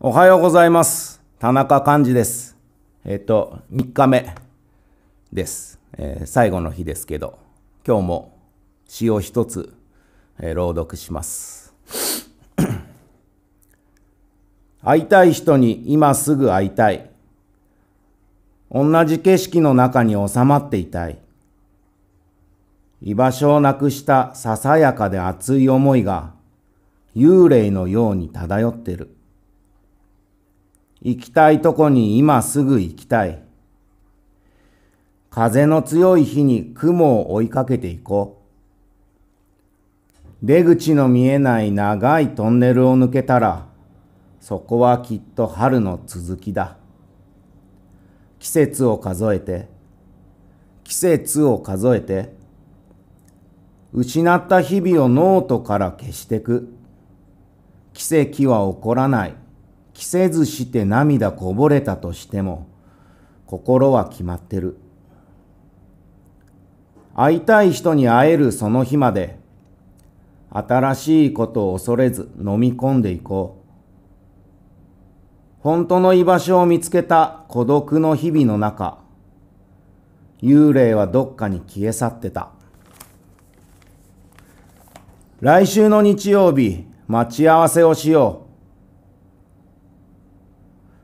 おはようございます。田中寛治です。えっ、と、3日目です、えー、最後の日ですけど、今日も詩を一つ、えー、朗読します 会いたい人に今すぐ会いたい。同じ景色の中に収まっていたい。居場所をなくしたささやかで熱い思いが幽霊のように漂ってる。行きたいとこに今すぐ行きたい。風の強い日に雲を追いかけていこう。出口の見えない長いトンネルを抜けたら、そこはきっと春の続きだ。季節を数えて、季節を数えて、失った日々をノートから消してく。奇跡は起こらない。着せずして涙こぼれたとしても、心は決まってる。会いたい人に会えるその日まで、新しいことを恐れず飲み込んでいこう。本当の居場所を見つけた孤独の日々の中、幽霊はどっかに消え去ってた。来週の日曜日、待ち合わせをしよう。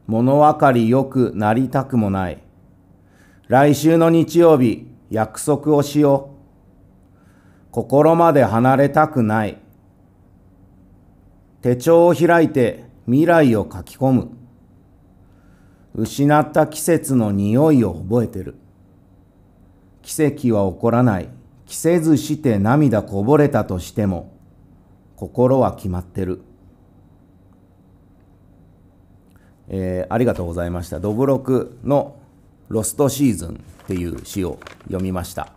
物分かりよくなりたくもない。来週の日曜日、約束をしよう。心まで離れたくない。手帳を開いて未来を書き込む。失った季節の匂いを覚えてる。奇跡は起こらない。着せずして涙こぼれたとしても、心は決まってる。えー、ありがとうございました。どぶろくのロストシーズンっていう詩を読みました。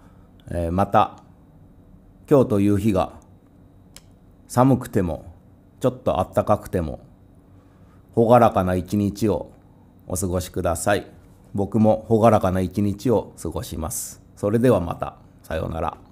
えー、また、今日という日が寒くても、ちょっと暖かくても、朗らかな一日をお過ごしください。僕も朗らかな一日を過ごします。それではまた。さようなら。